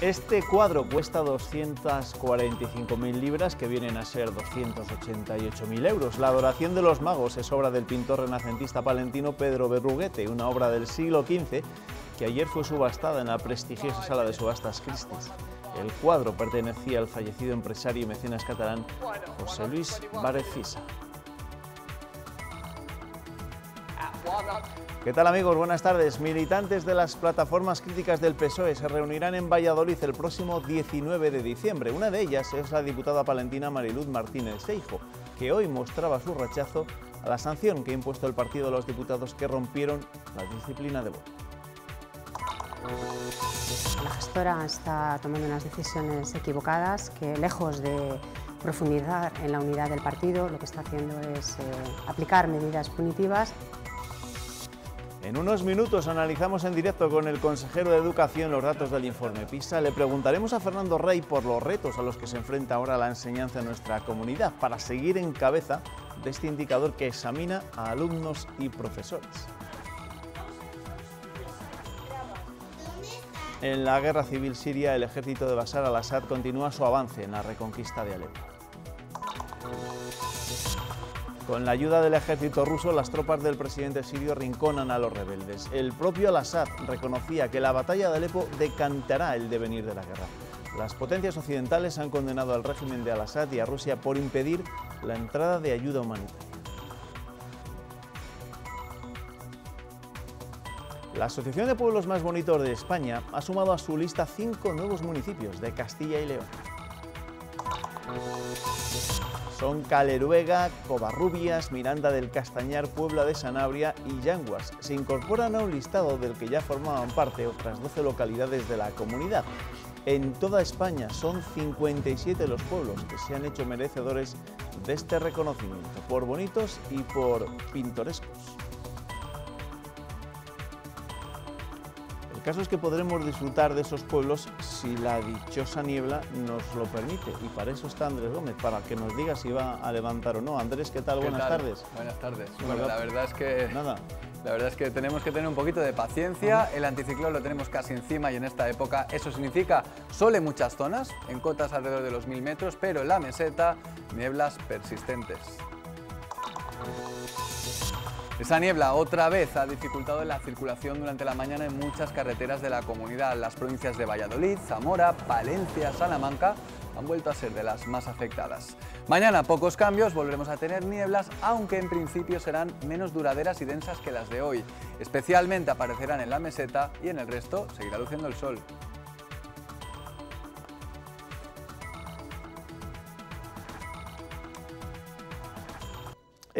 Este cuadro cuesta 245.000 libras, que vienen a ser 288.000 euros. La adoración de los magos es obra del pintor renacentista palentino Pedro Berruguete, una obra del siglo XV que ayer fue subastada en la prestigiosa sala de subastas Christie's. El cuadro pertenecía al fallecido empresario y mecenas catalán José Luis Barecisa. ¿Qué tal amigos? Buenas tardes. Militantes de las plataformas críticas del PSOE se reunirán en Valladolid el próximo 19 de diciembre. Una de ellas es la diputada palentina Mariluz Martínez Seijo, que hoy mostraba su rechazo a la sanción que ha impuesto el partido a los diputados que rompieron la disciplina de voto. La gestora está tomando unas decisiones equivocadas que lejos de profundizar en la unidad del partido, lo que está haciendo es eh, aplicar medidas punitivas en unos minutos analizamos en directo con el consejero de Educación los datos del informe PISA. Le preguntaremos a Fernando Rey por los retos a los que se enfrenta ahora la enseñanza en nuestra comunidad para seguir en cabeza de este indicador que examina a alumnos y profesores. En la guerra civil siria, el ejército de Bashar al-Assad continúa su avance en la reconquista de Alepo. Con la ayuda del ejército ruso, las tropas del presidente sirio rinconan a los rebeldes. El propio Al-Assad reconocía que la batalla de Alepo decantará el devenir de la guerra. Las potencias occidentales han condenado al régimen de Al-Assad y a Rusia por impedir la entrada de ayuda humanitaria. La Asociación de Pueblos Más Bonitos de España ha sumado a su lista cinco nuevos municipios de Castilla y León. Son Caleruega, Covarrubias, Miranda del Castañar, Puebla de Sanabria y Yanguas. Se incorporan a un listado del que ya formaban parte otras 12 localidades de la comunidad. En toda España son 57 los pueblos que se han hecho merecedores de este reconocimiento, por bonitos y por pintorescos. caso es que podremos disfrutar de esos pueblos si la dichosa niebla nos lo permite. Y para eso está Andrés Gómez, para que nos diga si va a levantar o no. Andrés, ¿qué tal? Buenas tardes. Buenas tardes. Bueno, la verdad es que... Nada. La verdad es que tenemos que tener un poquito de paciencia, el anticiclón lo tenemos casi encima y en esta época eso significa sol en muchas zonas, en cotas alrededor de los mil metros, pero en la meseta nieblas persistentes. Esa niebla otra vez ha dificultado la circulación durante la mañana en muchas carreteras de la comunidad. Las provincias de Valladolid, Zamora, Palencia, Salamanca han vuelto a ser de las más afectadas. Mañana pocos cambios, volveremos a tener nieblas, aunque en principio serán menos duraderas y densas que las de hoy. Especialmente aparecerán en la meseta y en el resto seguirá luciendo el sol.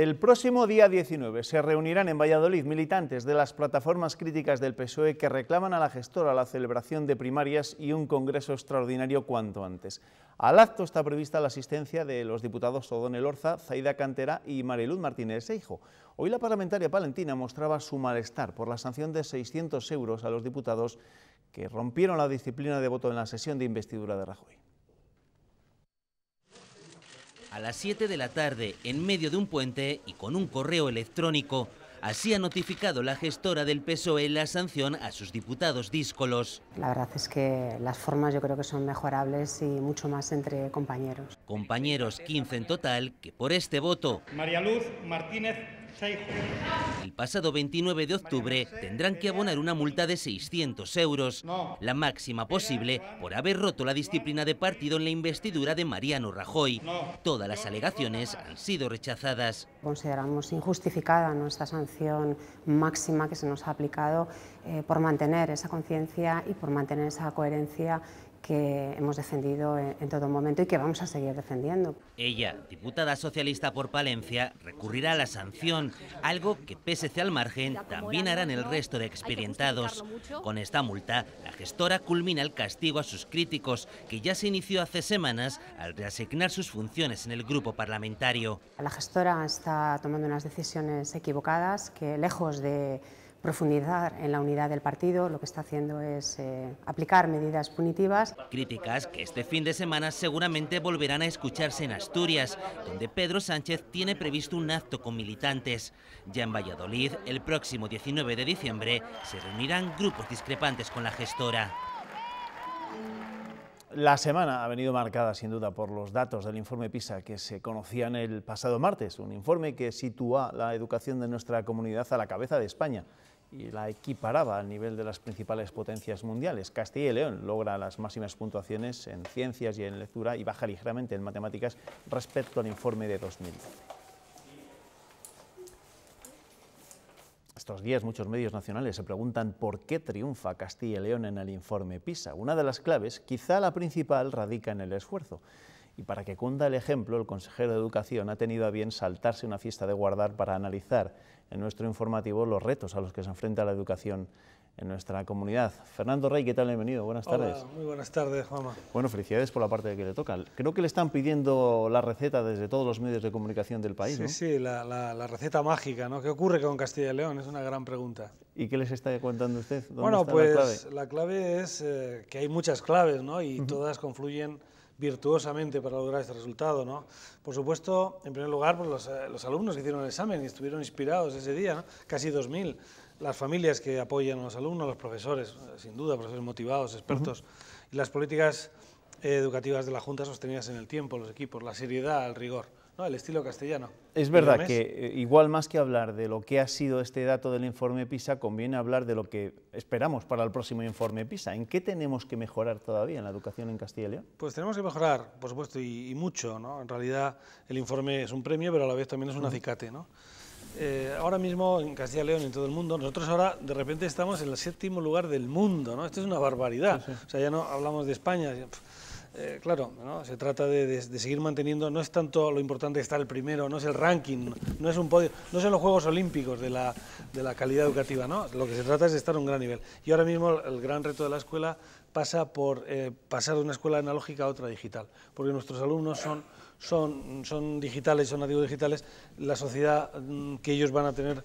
El próximo día 19 se reunirán en Valladolid militantes de las plataformas críticas del PSOE que reclaman a la gestora la celebración de primarias y un congreso extraordinario cuanto antes. Al acto está prevista la asistencia de los diputados Odón Orza, Zaida Cantera y Mariluz Martínez Seijo. Hoy la parlamentaria palentina mostraba su malestar por la sanción de 600 euros a los diputados que rompieron la disciplina de voto en la sesión de investidura de Rajoy a las 7 de la tarde en medio de un puente y con un correo electrónico. Así ha notificado la gestora del PSOE la sanción a sus diputados díscolos. La verdad es que las formas yo creo que son mejorables y mucho más entre compañeros. Compañeros 15 en total que por este voto. María Luz Martínez el pasado 29 de octubre tendrán que abonar una multa de 600 euros, la máxima posible por haber roto la disciplina de partido en la investidura de Mariano Rajoy. Todas las alegaciones han sido rechazadas. Consideramos injustificada nuestra sanción máxima que se nos ha aplicado eh, por mantener esa conciencia y por mantener esa coherencia que hemos defendido en, todo momento y que vamos a seguir defendiendo. Ella, diputada socialista por Palencia, recurrirá a la sanción, algo que PSC al margen también harán el resto de experimentados Con esta multa, la gestora culmina el castigo a sus críticos, que ya se inició hace semanas al reasignar sus funciones en el grupo parlamentario. La gestora está tomando unas decisiones equivocadas que lejos de profundizar en la unidad del partido, lo que está haciendo es eh, aplicar medidas punitivas. Críticas que este fin de semana seguramente volverán a escucharse en Asturias, donde Pedro Sánchez tiene previsto un acto con militantes. Ya en Valladolid, el próximo 19 de diciembre, se reunirán grupos discrepantes con la gestora. La semana ha venido marcada sin duda por los datos del informe PISA que se conocían el pasado martes, un informe que sitúa la educación de nuestra comunidad a la cabeza de España y la equiparaba al nivel de las principales potencias mundiales. Castilla y León logra las máximas puntuaciones en ciencias y en lectura y baja ligeramente en matemáticas respecto al informe de 2012. Estos días muchos medios nacionales se preguntan por qué triunfa Castilla y León en el informe PISA. Una de las claves, quizá la principal, radica en el esfuerzo. Y para que cunda el ejemplo, el consejero de Educación ha tenido a bien saltarse una fiesta de guardar para analizar en nuestro informativo los retos a los que se enfrenta la educación en nuestra comunidad. Fernando Rey, ¿qué tal? Bienvenido, buenas tardes. Muy buenas tardes, Juanma. Bueno, felicidades por la parte que le toca. Creo que le están pidiendo la receta desde todos los medios de comunicación del país. ¿no? sí, la, la, receta mágica, ¿no? ¿Qué ocurre con Castilla y León? Es una gran pregunta. ¿Y qué les está contando usted? ¿Dónde bueno, pues la clave, es eh, que hay muchas claves, ¿no? Y todas confluyen virtuosamente para lograr este resultado. ¿no? Por supuesto, en primer lugar, pues, eh, los, alumnos que hicieron el examen y estuvieron inspirados ese día, casi 2.000. Las familias que apoyan a los alumnos, los profesores, eh, sin duda, profesores motivados, expertos. Y las políticas eh, educativas de la Junta sostenidas en el tiempo, los equipos, la seriedad, el rigor el estilo castellano. Es verdad que eh, igual más que hablar de lo que ha sido este dato del informe PISA, conviene hablar de lo que esperamos para el próximo informe PISA. ¿En qué tenemos que mejorar todavía en la educación en Castilla y León? Pues tenemos que mejorar, por supuesto, y, mucho. ¿no? En realidad el informe es un premio, pero a la vez también es un acicate. ¿no? Eh, ahora mismo en Castilla y León y en todo el mundo, nosotros ahora de repente estamos en el séptimo lugar del mundo. ¿no? Esto es una barbaridad. O sea, ya no hablamos de España. Eh, claro, ¿no? se trata de, seguir manteniendo, no es tanto lo importante estar el primero, no es el ranking, no es un podio, no son los Juegos Olímpicos de la, calidad educativa, ¿no? lo que se trata es de estar a un gran nivel. Y ahora mismo el gran reto de la escuela pasa por eh, pasar de una escuela analógica a otra digital, porque nuestros alumnos son, digitales, son nativos digitales, la sociedad mm, que ellos van a tener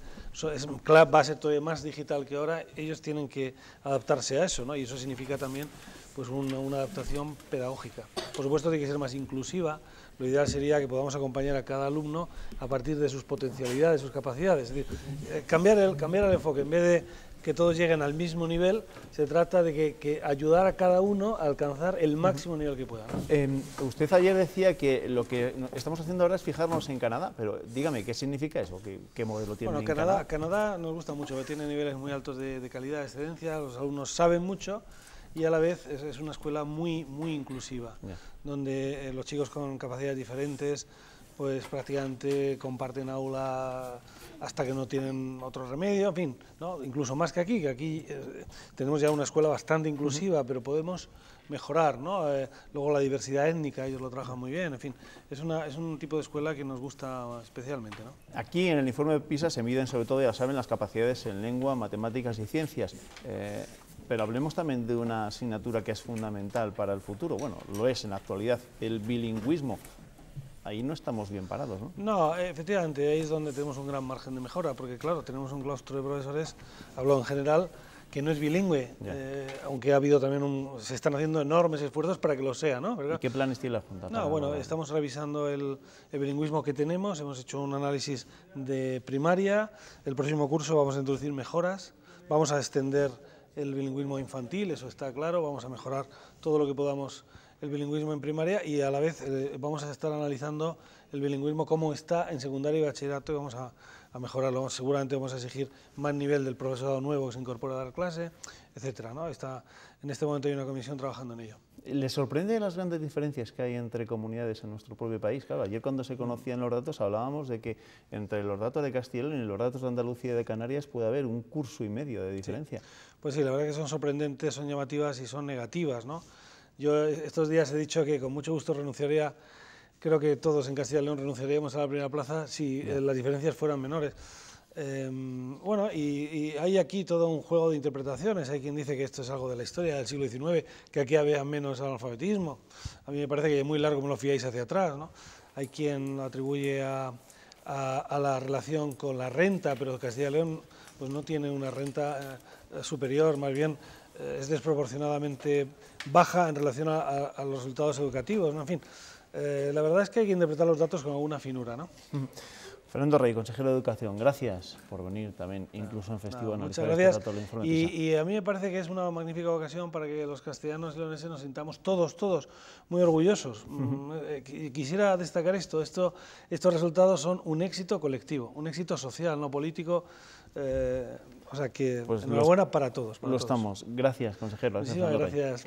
es, va a ser todavía más digital que ahora, ellos tienen que adaptarse a eso, ¿no? y eso significa también pues una, adaptación pedagógica. Por supuesto tiene que ser más inclusiva, lo ideal sería que podamos acompañar a cada alumno a partir de sus potencialidades, sus capacidades. Es eh, cambiar el, cambiar el enfoque, en vez de que todos lleguen al mismo nivel, se trata de que, ayudar a cada uno a alcanzar el máximo nivel que pueda. Em, usted ayer decía que lo que estamos haciendo ahora es fijarnos en Canadá, pero dígame, ¿qué significa eso? ¿Qué, modelo tiene Canadá, Canadá? Canadá nos gusta mucho, tiene niveles muy altos de, de calidad, de excelencia, los alumnos saben mucho, y a la vez es, una escuela muy, muy inclusiva, donde eh, los chicos con capacidades diferentes pues prácticamente comparten aula hasta que no tienen otro remedio, en fin, ¿no? incluso más que aquí, que aquí eh, tenemos ya una escuela bastante inclusiva, pero podemos mejorar, ¿no? Eh, luego la diversidad étnica, ellos lo trabajan muy bien, en fin, es, una, es un tipo de escuela que nos gusta especialmente, ¿no? Aquí en el informe de PISA se miden sobre todo, ya saben, las capacidades en lengua, matemáticas y ciencias. Pero hablemos también de una asignatura que es fundamental para el futuro. Bueno, lo es en la actualidad, el bilingüismo. Ahí no estamos bien parados, ¿no? No, efectivamente, ahí es donde tenemos un gran margen de mejora, porque claro, tenemos un claustro de profesores, hablo en general, que no es bilingüe, eh, aunque ha habido también se están haciendo enormes esfuerzos para que lo sea, ¿no? qué planes tiene la Junta? No, bueno, estamos revisando el, el, bilingüismo que tenemos, hemos hecho un análisis de primaria, el próximo curso vamos a introducir mejoras, vamos a extender el bilingüismo infantil, eso está claro, vamos a mejorar todo lo que podamos el bilingüismo en primaria y a la vez eh, vamos a estar analizando el bilingüismo como está en secundaria y bachillerato y vamos a, mejorarlo. Seguramente vamos a exigir más nivel del profesorado nuevo que se incorpora a dar clase, etc. ¿no? Está, en este momento hay una comisión trabajando en ello. ¿Le sorprende las grandes diferencias que hay entre comunidades en nuestro propio país? Claro, ayer cuando se conocían los datos hablábamos de que entre los datos de Castilla y los datos de Andalucía y de Canarias puede haber un curso y medio de diferencia. Pues sí, la verdad que son sorprendentes, son llamativas y son negativas, ¿no? Yo estos días he dicho que con mucho gusto renunciaría, creo que todos en Castilla y León renunciaríamos a la primera plaza si eh, las diferencias fueran menores. Em, bueno, y, hay aquí todo un juego de interpretaciones. Hay quien dice que esto es algo de la historia del siglo XIX, que aquí había menos analfabetismo. A mí me parece que es muy largo me lo fiáis hacia atrás. ¿no? Hay quien atribuye a, a, la relación con la renta, pero Castilla y León pues no tiene una renta eh, superior, más bien eh, es desproporcionadamente baja en relación a, los resultados educativos, en fin. Eh, la verdad es que hay que interpretar los datos con alguna finura, ¿no? Fernando Rey, consejero de Educación, gracias por venir también, incluso en festivo, muchas este gracias. y, a mí me parece que es una magnífica ocasión para que los castellanos y leoneses nos sintamos todos, todos, muy orgullosos. Mm, quisiera destacar esto, esto, estos resultados son un éxito colectivo, un éxito social, no político, eh, o sea que pues enhorabuena para todos. lo estamos. Gracias, consejero. Sí, gracias.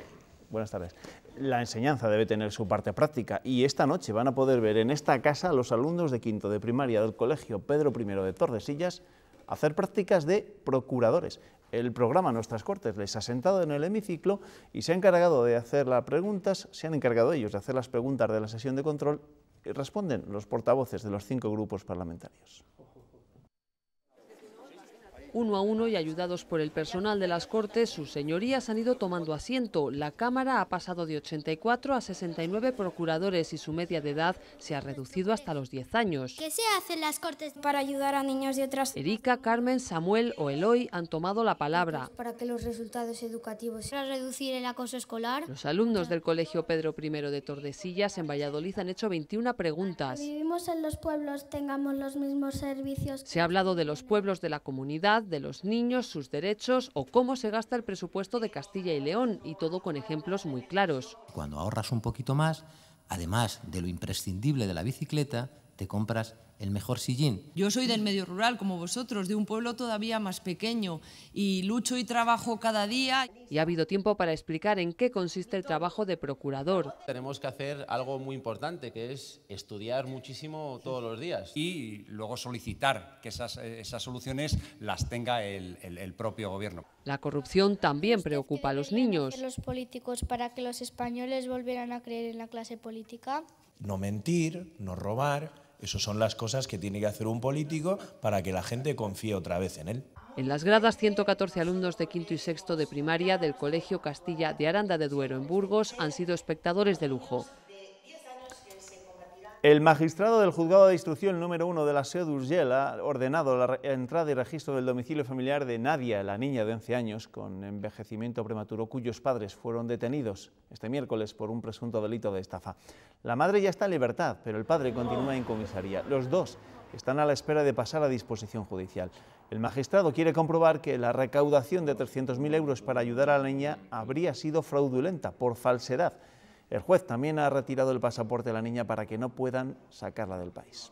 Buenas tardes. La enseñanza debe tener su parte práctica y esta noche van a poder ver en esta casa los alumnos de quinto de primaria del Colegio Pedro I de Tordesillas hacer prácticas de procuradores. El programa Nuestras Cortes les ha sentado en el hemiciclo y se ha encargado de hacer las preguntas, se han encargado ellos de hacer las preguntas de la sesión de control y responden los portavoces de los cinco grupos parlamentarios. Uno a uno y ayudados por el personal de las Cortes, sus señorías han ido tomando asiento. La Cámara ha pasado de 84 a 69 procuradores y su media de edad se ha reducido hasta los 10 años. ¿Qué se hacen las Cortes para ayudar a niños de otras? Erika, Carmen, Samuel o Eloy han tomado la palabra. Para que los resultados educativos... Para reducir el acoso escolar. Los alumnos del Colegio Pedro I de Tordesillas en Valladolid han hecho 21 preguntas. Vivimos en los pueblos, tengamos los mismos servicios. Se ha hablado de los pueblos de la comunidad de los niños, sus derechos o cómo se gasta el presupuesto de Castilla y León, y todo con ejemplos muy claros. Cuando ahorras un poquito más, además de lo imprescindible de la bicicleta, te compras el mejor sillín. Yo soy del medio rural, como vosotros, de un pueblo todavía más pequeño y lucho y trabajo cada día. Y ha habido tiempo para explicar en qué consiste el trabajo de procurador. Tenemos que hacer algo muy importante, que es estudiar muchísimo todos los días. Y luego solicitar que esas, esas soluciones las tenga el, el propio gobierno. La corrupción también preocupa a los niños. Los políticos para que los españoles volvieran a creer en la clase política. No mentir, no robar esas son las cosas que tiene que hacer un político para que la gente confíe otra vez en él. En las gradas, 114 alumnos de quinto y sexto de primaria del Colegio Castilla de Aranda de Duero en Burgos han sido espectadores de lujo. El magistrado del juzgado de instrucción número uno de la SEO de ha ordenado la entrada y registro del domicilio familiar de Nadia, la niña de 11 años con envejecimiento prematuro, cuyos padres fueron detenidos este miércoles por un presunto delito de estafa. La madre ya está en libertad, pero el padre continúa en comisaría. Los dos están a la espera de pasar a disposición judicial. El magistrado quiere comprobar que la recaudación de 300.000 euros para ayudar a la niña habría sido fraudulenta por falsedad el juez también ha retirado el pasaporte de la niña para que no puedan sacarla del país.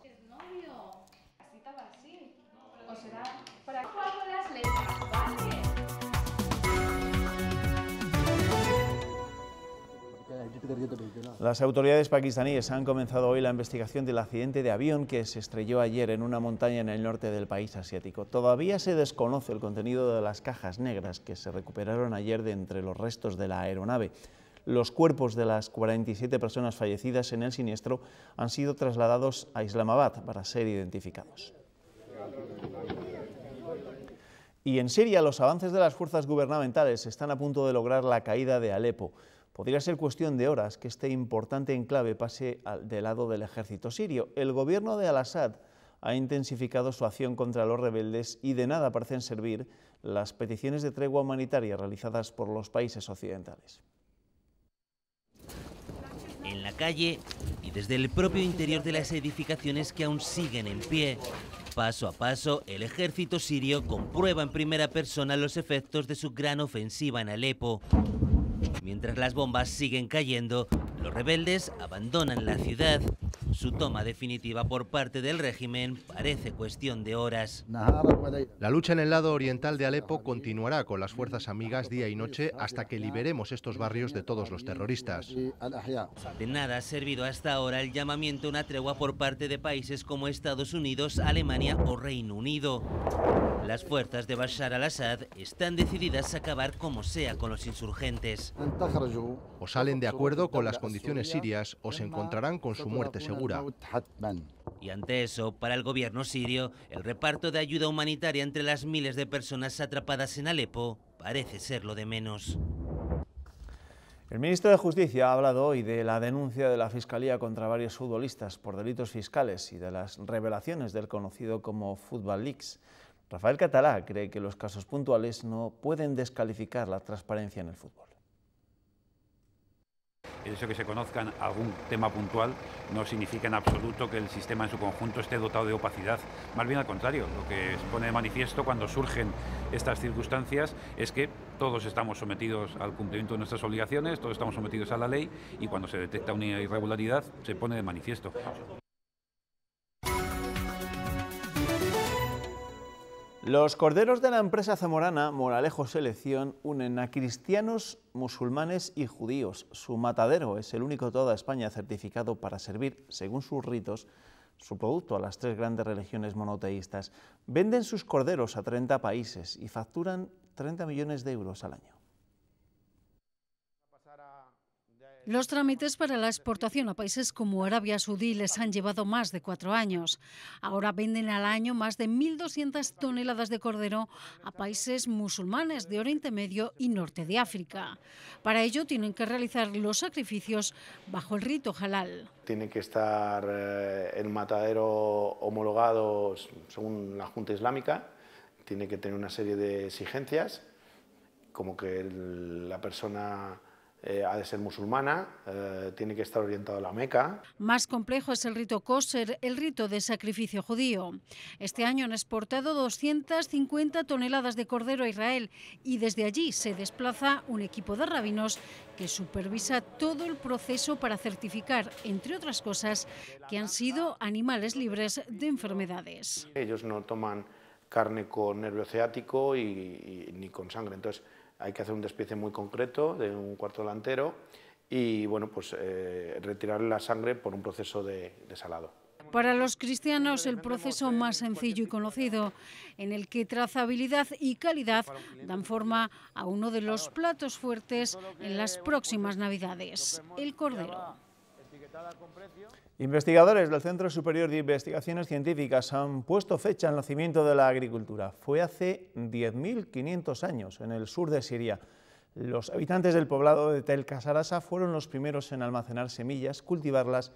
Las autoridades pakistaníes han comenzado hoy la investigación del accidente de avión que se estrelló ayer en una montaña en el norte del país asiático. Todavía se desconoce el contenido de las cajas negras que se recuperaron ayer de entre los restos de la aeronave. Los cuerpos de las 47 personas fallecidas en el siniestro han sido trasladados a Islamabad para ser identificados. Y en Siria los avances de las fuerzas gubernamentales están a punto de lograr la caída de Alepo. Podría ser cuestión de horas que este importante enclave pase al, del lado del ejército sirio. El gobierno de Al-Assad ha intensificado su acción contra los rebeldes y de nada parecen servir las peticiones de tregua humanitaria realizadas por los países occidentales calle y desde el propio interior de las edificaciones que aún siguen en pie. Paso a paso, el ejército sirio comprueba en primera persona los efectos de su gran ofensiva en Alepo. Mientras las bombas siguen cayendo, los rebeldes abandonan la ciudad. Su toma definitiva por parte del régimen parece cuestión de horas. La lucha en el lado oriental de Alepo continuará con las fuerzas amigas día y noche hasta que liberemos estos barrios de todos los terroristas. De nada ha servido hasta ahora el llamamiento a una tregua por parte de países como Estados Unidos, Alemania o Reino Unido. Las fuerzas de Bashar al-Assad están decididas a acabar como sea con los insurgentes. O salen de acuerdo con las condiciones sirias o se encontrarán con su muerte segura. Y ante eso, para el gobierno sirio, el reparto de ayuda humanitaria entre las miles de personas atrapadas en Alepo parece ser lo de menos. El ministro de Justicia ha hablado hoy de la denuncia de la Fiscalía contra varios futbolistas por delitos fiscales y de las revelaciones del conocido como Football Leaks. Rafael Catalá cree que los casos puntuales no pueden descalificar la transparencia en el fútbol el hecho que se conozcan algún tema puntual no significa en absoluto que el sistema en su conjunto esté dotado de opacidad, más bien al contrario, lo que se pone de manifiesto cuando surgen estas circunstancias es que todos estamos sometidos al cumplimiento de nuestras obligaciones, todos estamos sometidos a la ley y cuando se detecta una irregularidad se pone de manifiesto. Los corderos de la empresa zamorana Moralejo Selección unen a cristianos, musulmanes y judíos. Su matadero es el único de toda España certificado para servir, según sus ritos, su producto a las tres grandes religiones monoteístas. Venden sus corderos a 30 países y facturan 30 millones de euros al año. Los trámites para la exportación a países como Arabia Saudí les han llevado más de cuatro años. Ahora venden al año más de 1.200 toneladas de cordero a países musulmanes de Oriente Medio y Norte de África. Para ello tienen que realizar los sacrificios bajo el rito halal. Tiene que estar eh, el matadero homologado según la Junta Islámica, tiene que tener una serie de exigencias, como que la persona eh, ha de ser musulmana, eh, tiene que estar orientado a la Meca. Más complejo es el rito kosher, el rito de sacrificio judío. Este año han exportado 250 toneladas de cordero a Israel y desde allí se desplaza un equipo de rabinos que supervisa todo el proceso para certificar, entre otras cosas, que han sido animales libres de enfermedades. Ellos no toman carne con nervio ciático y, ni con sangre, entonces hay que hacer un despiece muy concreto de un cuarto delantero y bueno, pues, eh, retirar la sangre por un proceso de salado. Para los cristianos, el proceso más sencillo y conocido, en el que trazabilidad y calidad dan forma a uno de los platos fuertes en las próximas Navidades, el cordero. Investigadores del Centro Superior de Investigaciones Científicas han puesto fecha al nacimiento de la agricultura. Fue hace 10.500 años, en el sur de Siria. Los habitantes del poblado de Tel Kasarasa fueron los primeros en almacenar semillas, cultivarlas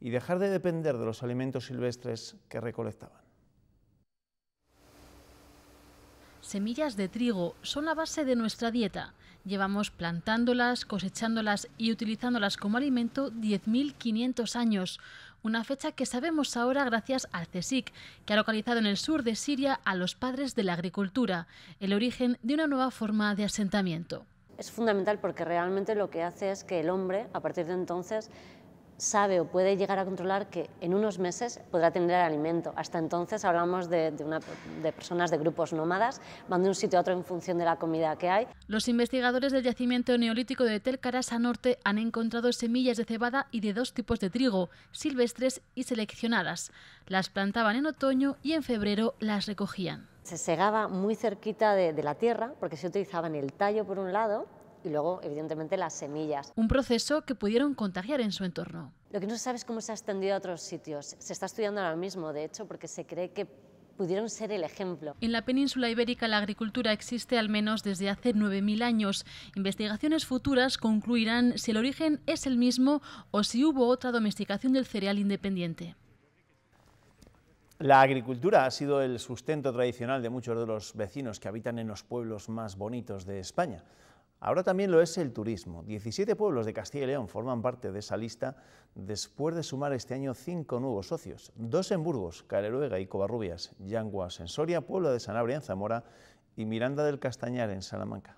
y dejar de depender de los alimentos silvestres que recolectaban. semillas de trigo son la base de nuestra dieta. Llevamos plantándolas, cosechándolas y utilizándolas como alimento 10.500 años, una fecha que sabemos ahora gracias al CESIC, que ha localizado en el sur de Siria a los padres de la agricultura, el origen de una nueva forma de asentamiento. Es fundamental porque realmente lo que hace es que el hombre, a partir de entonces, sabe o puede llegar a controlar que en unos meses podrá tener alimento. Hasta entonces hablamos de, personas de grupos nómadas, van de un sitio a otro en función de la comida que hay. Los investigadores del yacimiento neolítico de Tel Norte han encontrado semillas de cebada y de dos tipos de trigo, silvestres y seleccionadas. Las plantaban en otoño y en febrero las recogían. Se segaba muy cerquita de, de la tierra porque se utilizaban el tallo por un lado y luego, evidentemente, las semillas. Un proceso que pudieron contagiar en su entorno. Lo que no se sabe es cómo se ha extendido a otros sitios. Se está estudiando ahora mismo, de hecho, porque se cree que pudieron ser el ejemplo. En la península ibérica la agricultura existe al menos desde hace 9.000 años. Investigaciones futuras concluirán si el origen es el mismo o si hubo otra domesticación del cereal independiente. La agricultura ha sido el sustento tradicional de muchos de los vecinos que habitan en los pueblos más bonitos de España. Ahora también lo es el turismo. 17 pueblos de Castilla y León forman parte de esa lista después de sumar este año cinco nuevos socios. Dos en Burgos, Caleruega y Covarrubias, Yanguas en Soria, Puebla de Sanabria en Zamora y Miranda del Castañar en Salamanca.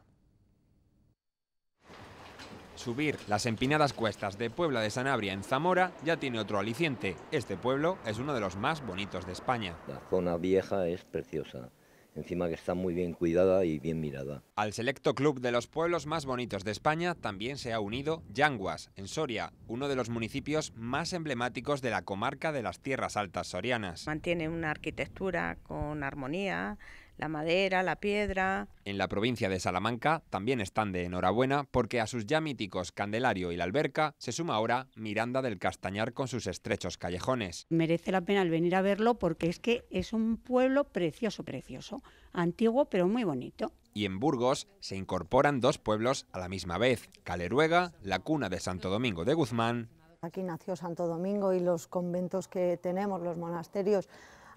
Subir las empinadas cuestas de Puebla de Sanabria en Zamora ya tiene otro aliciente. Este pueblo es uno de los más bonitos de España. La zona vieja es preciosa encima que está muy bien cuidada y bien mirada. Al selecto club de los pueblos más bonitos de España también se ha unido Yanguas, en Soria, uno de los municipios más emblemáticos de la comarca de las Tierras Altas sorianas. Mantiene una arquitectura con armonía, la madera, la piedra. En la provincia de Salamanca también están de enhorabuena porque a sus ya míticos Candelario y la Alberca se suma ahora Miranda del Castañar con sus estrechos callejones. Merece la pena el venir a verlo porque es que es un pueblo precioso, precioso, antiguo pero muy bonito y en Burgos se incorporan dos pueblos a la misma vez, Caleruega, la cuna de Santo Domingo de Guzmán. Aquí nació Santo Domingo y los conventos que tenemos, los monasterios,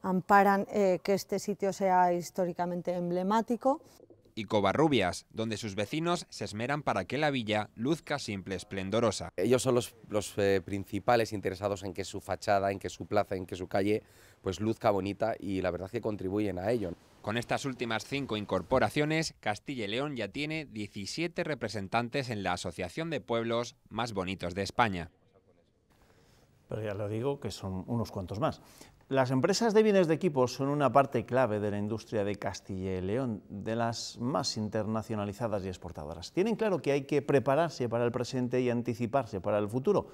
amparan eh, que este sitio sea históricamente emblemático. Y Covarrubias, donde sus vecinos se esmeran para que la villa luzca simple, esplendorosa. Ellos son los, eh, principales interesados en que su fachada, en que su plaza, en que su calle, pues luzca bonita y la verdad que contribuyen a ello. Con estas últimas cinco incorporaciones, Castilla y León ya tiene 17 representantes en la Asociación de Pueblos Más Bonitos de España pero ya lo digo que son unos cuantos más. Las empresas de bienes de equipo son una parte clave de la industria de Castilla y León, de las más internacionalizadas y exportadoras. Tienen claro que hay que prepararse para el presente y anticiparse para el futuro.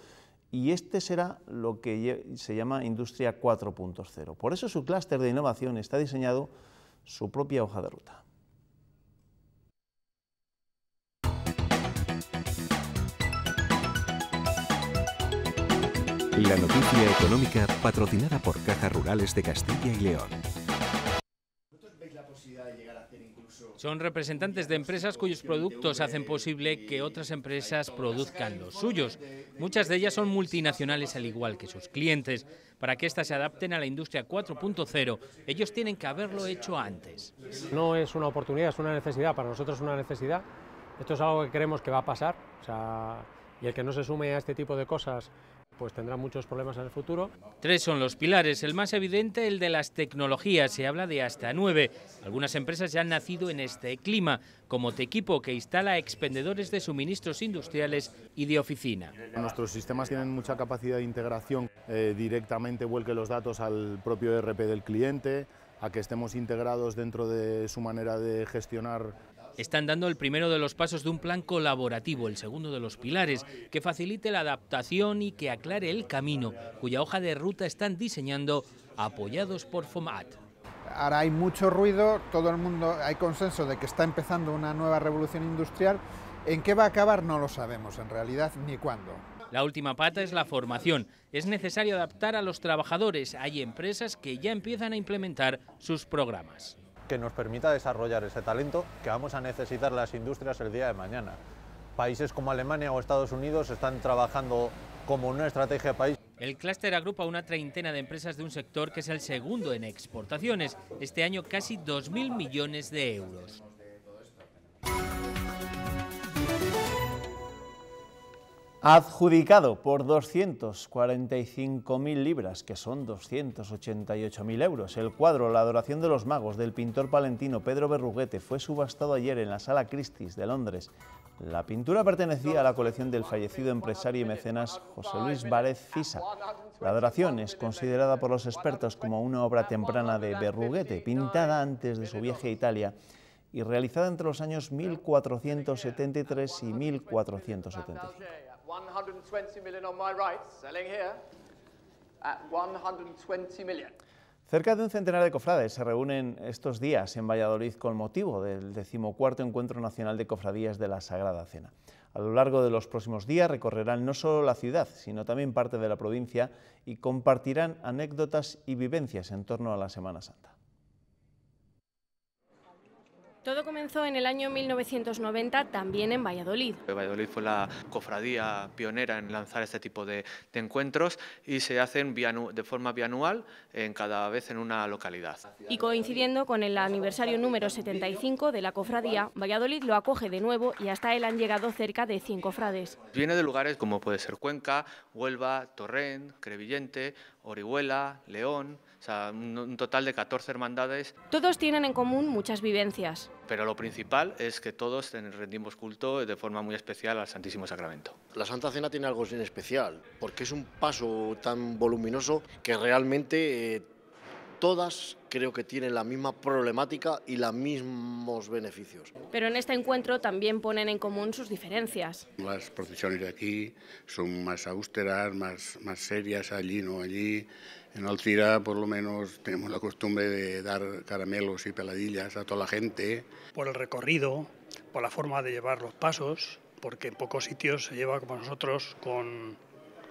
Y este será lo que se llama Industria 4.0. Por eso su clúster de innovación está diseñado su propia hoja de ruta. La noticia económica patrocinada por Cajas Rurales de Castilla y León. Son representantes de empresas cuyos productos hacen posible que otras empresas produzcan los suyos. Muchas de ellas son multinacionales al igual que sus clientes. Para que éstas se adapten a la industria 4.0, ellos tienen que haberlo hecho antes. No es una oportunidad, es una necesidad. Para nosotros es una necesidad. Esto es algo que creemos que va a pasar. y el que no se sume a este tipo de cosas pues tendrá muchos problemas en el futuro. Tres son los pilares, el más evidente el de las tecnologías, se habla de hasta nueve. Algunas empresas ya han nacido en este clima, como Tequipo, que instala expendedores de suministros industriales y de oficina. Nuestros sistemas tienen mucha capacidad de integración, eh, directamente vuelque los datos al propio ERP del cliente, a que estemos integrados dentro de su manera de gestionar están dando el primero de los pasos de un plan colaborativo, el segundo de los pilares, que facilite la adaptación y que aclare el camino, cuya hoja de ruta están diseñando apoyados por FOMAT. Ahora hay mucho ruido, todo el mundo, hay consenso de que está empezando una nueva revolución industrial. ¿En qué va a acabar? No lo sabemos en realidad ni cuándo. La última pata es la formación. Es necesario adaptar a los trabajadores. Hay empresas que ya empiezan a implementar sus programas que nos permita desarrollar ese talento que vamos a necesitar las industrias el día de mañana. Países como Alemania o Estados Unidos están trabajando como una estrategia país. El clúster agrupa una treintena de empresas de un sector que es el segundo en exportaciones, este año casi 2.000 millones de euros. adjudicado por 245.000 libras, que son 288.000 euros. El cuadro La adoración de los magos del pintor palentino Pedro Berruguete fue subastado ayer en la Sala Christie's de Londres. La pintura pertenecía a la colección del fallecido empresario y mecenas José Luis Várez Fisa. La adoración es considerada por los expertos como una obra temprana de Berruguete, pintada antes de su viaje a Italia y realizada entre los años 1473 y 1475. Cerca de un centenar de cofrades se reúnen estos días en Valladolid con motivo del decimocuarto Encuentro Nacional de Cofradías de la Sagrada Cena. A lo largo de los próximos días recorrerán no solo la ciudad, sino también parte de la provincia y compartirán anécdotas y vivencias en torno a la Semana Santa. Todo comenzó en el año 1990 también en Valladolid. Valladolid fue la cofradía pionera en lanzar este tipo de, encuentros y se hacen de forma bianual en cada vez en una localidad. Y coincidiendo con el aniversario número 75 de la cofradía, Valladolid lo acoge de nuevo y hasta él han llegado cerca de 100 cofrades. Viene de lugares como puede ser Cuenca, Huelva, Torrent, Crevillente, Orihuela, León un total de 14 hermandades. Todos tienen en común muchas vivencias. Pero lo principal es que todos rendimos culto de forma muy especial al Santísimo Sacramento. La Santa Cena tiene algo bien especial, porque es un paso tan voluminoso que realmente... Eh, todas creo que tienen la misma problemática y los mismos beneficios. Pero en este encuentro también ponen en común sus diferencias. Las procesiones de aquí son más austeras, más, más serias allí, no allí. En Alcira por lo menos tenemos la costumbre de dar caramelos y peladillas a toda la gente. Por el recorrido, por la forma de llevar los pasos, porque en pocos sitios se lleva como nosotros con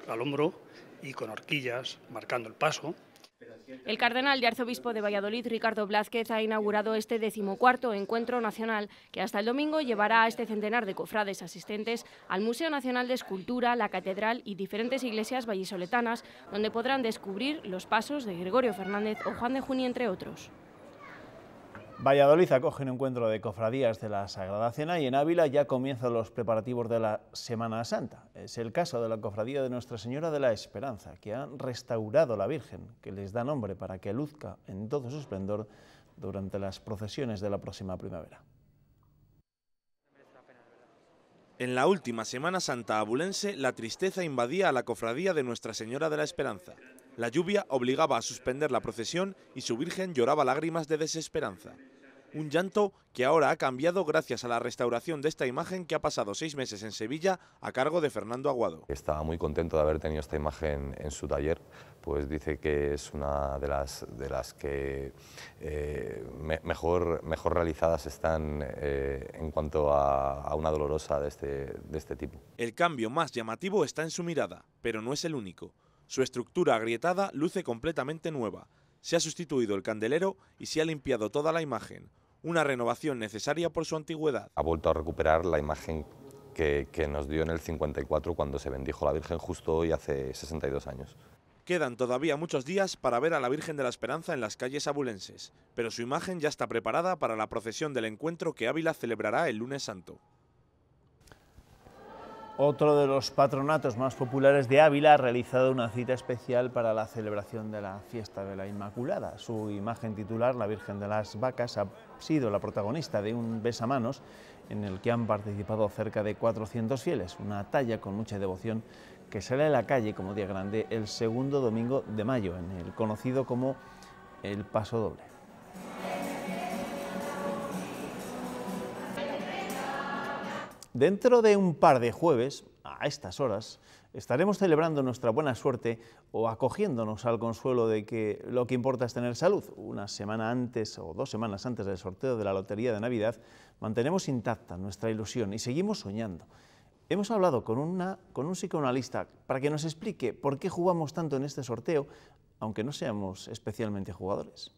al hombro y con horquillas marcando el paso. El cardenal y arzobispo de Valladolid, Ricardo Blázquez, ha inaugurado este decimocuarto encuentro nacional que hasta el domingo llevará a este centenar de cofrades asistentes al Museo Nacional de Escultura, la Catedral y diferentes iglesias vallisoletanas, donde podrán descubrir los pasos de Gregorio Fernández o Juan de Juni, entre otros. Valladolid acoge un encuentro de cofradías de la Sagrada Cena y en Ávila ya comienzan los preparativos de la Semana Santa. Es el caso de la cofradía de Nuestra Señora de la Esperanza, que han restaurado la Virgen, que les da nombre para que luzca en todo su esplendor durante las procesiones de la próxima primavera. En la última Semana Santa abulense, la tristeza invadía a la cofradía de Nuestra Señora de la Esperanza. La lluvia obligaba a suspender la procesión y su Virgen lloraba lágrimas de desesperanza. Un llanto que ahora ha cambiado gracias a la restauración de esta imagen que ha pasado seis meses en Sevilla a cargo de Fernando Aguado. Estaba muy contento de haber tenido esta imagen en su taller, pues dice que es una de las, de las que eh, mejor, realizadas están eh, en cuanto a, una dolorosa de este, de este tipo. El cambio más llamativo está en su mirada, pero no es el único. Su estructura agrietada luce completamente nueva. Se ha sustituido el candelero y se ha limpiado toda la imagen una renovación necesaria por su antigüedad. Ha vuelto a recuperar la imagen que, nos dio en el 54 cuando se bendijo la Virgen justo hoy hace 62 años. Quedan todavía muchos días para ver a la Virgen de la Esperanza en las calles abulenses, pero su imagen ya está preparada para la procesión del encuentro que Ávila celebrará el lunes santo. Otro de los patronatos más populares de Ávila ha realizado una cita especial para la celebración de la fiesta de la Inmaculada. Su imagen titular, la Virgen de las Vacas, ha sido la protagonista de un besamanos en el que han participado cerca de 400 fieles, una talla con mucha devoción que sale a la calle como día grande el segundo domingo de mayo, en el conocido como el Paso Doble. Dentro de un par de jueves, a estas horas, estaremos celebrando nuestra buena suerte o acogiéndonos al consuelo de que lo que importa es tener salud. Una semana antes o dos semanas antes del sorteo de la Lotería de Navidad, mantenemos intacta nuestra ilusión y seguimos soñando. Hemos hablado con, un psicoanalista para que nos explique por qué jugamos tanto en este sorteo, aunque no seamos especialmente jugadores.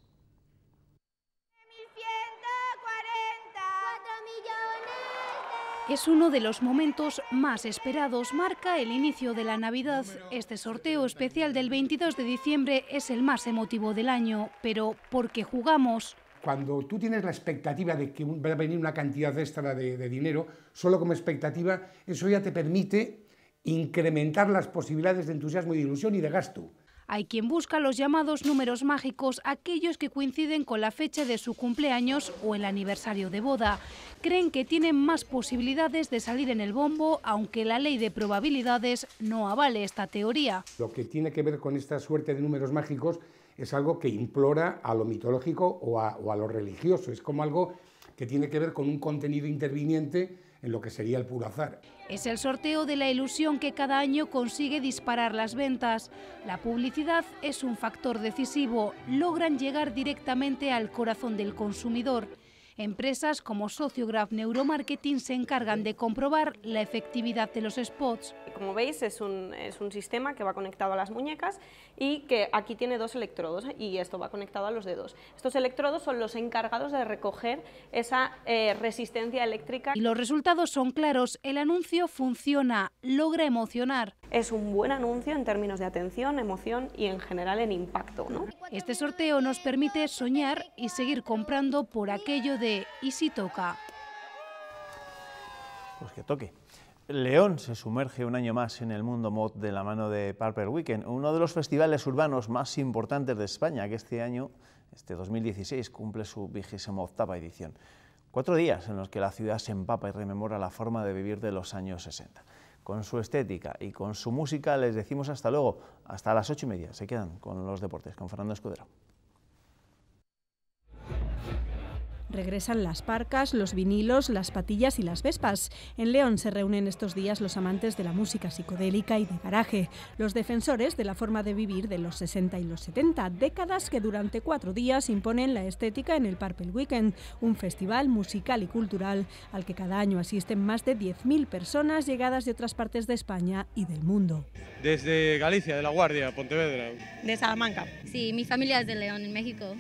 Es uno de los momentos más esperados, marca el inicio de la Navidad. Este sorteo especial del 22 de diciembre es el más emotivo del año, pero ¿por qué jugamos? Cuando tú tienes la expectativa de que va a venir una cantidad extra de, de dinero, solo como expectativa, eso ya te permite incrementar las posibilidades de entusiasmo y de ilusión y de gasto. Hay quien busca los llamados números mágicos, aquellos que coinciden con la fecha de su cumpleaños o el aniversario de boda. Creen que tienen más posibilidades de salir en el bombo, aunque la ley de probabilidades no avale esta teoría. Lo que tiene que ver con esta suerte de números mágicos es algo que implora a lo mitológico o a, a lo religioso, es como algo que tiene que ver con un contenido interviniente en lo que sería el puro azar. Es el sorteo de la ilusión que cada año consigue disparar las ventas. La publicidad es un factor decisivo, logran llegar directamente al corazón del consumidor Empresas como Sociograph Neuromarketing se encargan de comprobar la efectividad de los spots. Como veis es un, sistema que va conectado a las muñecas y que aquí tiene dos electrodos y esto va conectado a los dedos. Estos electrodos son los encargados de recoger esa eh, resistencia eléctrica. Y los resultados son claros, el anuncio funciona, logra emocionar. Es un buen anuncio en términos de atención, emoción y en general en impacto. Este sorteo nos permite soñar y seguir comprando por aquello de ¿Y si toca? Pues que toque. León se sumerge un año más en el mundo mod de la mano de Parper Weekend, uno de los festivales urbanos más importantes de España, que este año, este 2016, cumple su vigésima octava edición. Cuatro días en los que la ciudad se empapa y rememora la forma de vivir de los años 60. Con su estética y con su música les decimos hasta luego, hasta las ocho y media. Se quedan con los deportes, con Fernando Escudero. Regresan las parcas, los vinilos, las patillas y las vespas. En León se reúnen estos días los amantes de la música psicodélica y de garaje, los defensores de la forma de vivir de los 60 y los 70, décadas que durante cuatro días imponen la estética en el Parpel Weekend, un festival musical y cultural al que cada año asisten más de 10.000 personas llegadas de otras partes de España y del mundo. Desde Galicia, de La Guardia, Pontevedra. De Salamanca. Sí, mi familia es de León, en México.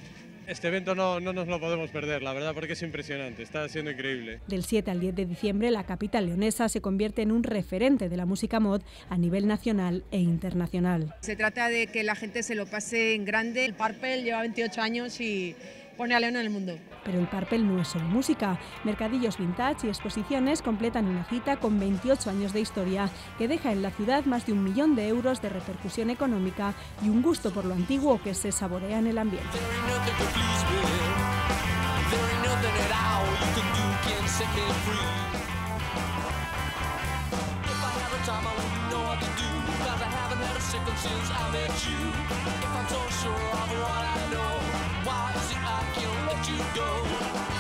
Este evento no, no, nos lo podemos perder, la verdad, porque es impresionante, está siendo increíble. Del 7 al 10 de diciembre, la capital leonesa se convierte en un referente de la música mod a nivel nacional e internacional. Se trata de que la gente se lo pase en grande. El Parpel lleva 28 años y pone a León en el mundo. Pero el Parpel no es solo música. Mercadillos vintage y exposiciones completan una cita con 28 años de historia, que deja en la ciudad más de un millón de euros de repercusión económica y un gusto por lo antiguo que se saborea en el ambiente. You go.